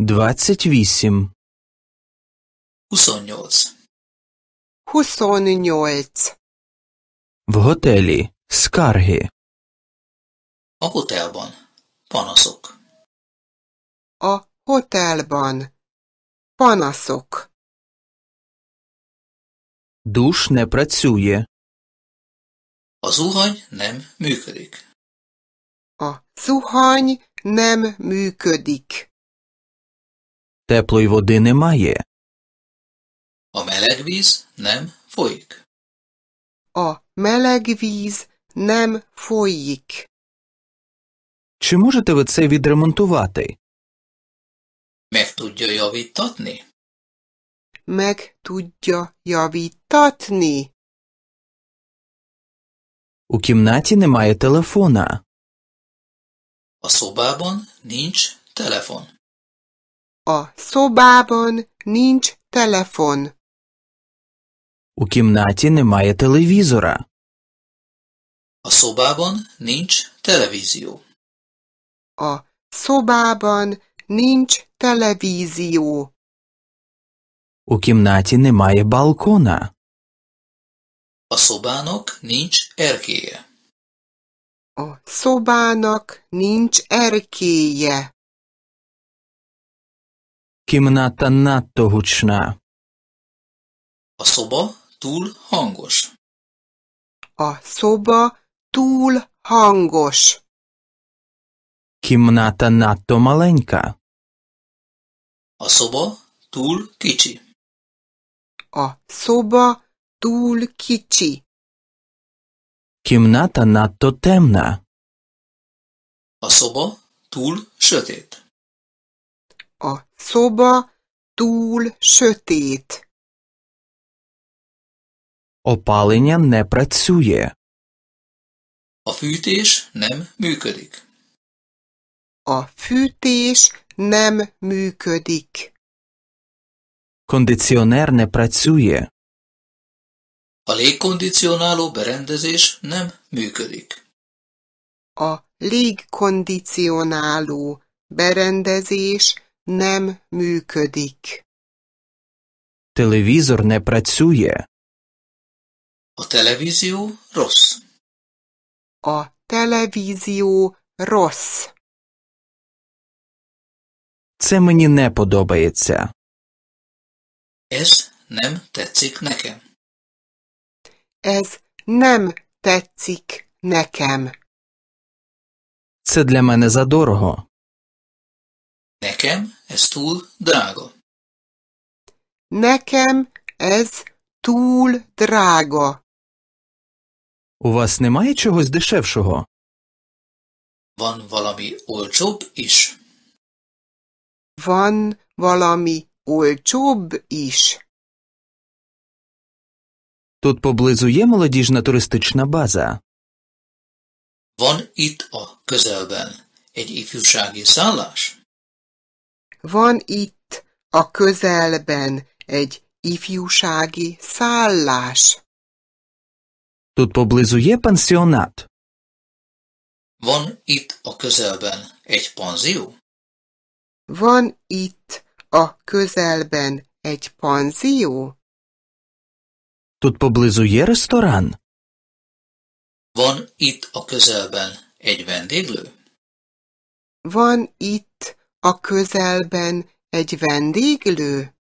28. Усонньоць. Хусонньоць. В готелі. Скарги. A hotelban. Panaszok. A hotelban. Panaszok. Душ не працює. A zuhany nem működik. A zuhany nem működik. Теплої води немає. A meleg víz nem folyik. A meleg víz nem folyik. Чи можете ви це відремонтувати? Meg tudja javítatni? Meg tudja javítatni. У кімнаті немає телефона. A szobában nincs telefon. A szobában nincs telefon. У кімнаті немає телевізора. A szobában nincs televízió. A szobában nincs televízió. У кімнаті немає balkona. A szobának nincs erkélye. A szobának nincs erkélye. Kimnáta nadto hučná. A szoba túl hangos. A szoba túl hangos. Kimnáta nadto malenька. A szoba túl kicsi. A szoba túl kicsi. Kimnáta nadto temna. A szoba túl sötét. Szoba túl sötét. Опалення не працює. A fűtés nem működik. A fűtés nem működik. kondicionér ne pracuje. A légkondicionáló berendezés nem működik. A légkondicionáló berendezés nem működik. Телевізор не працює. A televízió rossz. A televízió rossz. Це мені не подобається. Ez nem tetszik nekem. Ez nem tetszik nekem. Це для мене задорого. Nekem ez túl drága. Nekem ez túl drága. У вас немає чогось дешевшого? Van valami olcsóbb is? Van valami olcsóbb is. Тут поблизу є молодіжна туристична база. Van itt a közelben egy ifjúsági szállás? van itt a közelben egy ifjúsági szállás. Тут поблизу є пансіонат. Van itt a közelben egy panzió? Van itt a közelben egy panzió? Тут поблизу є ресторан? Van itt a közelben egy vendéglő? Van itt a közelben egy vendéglő?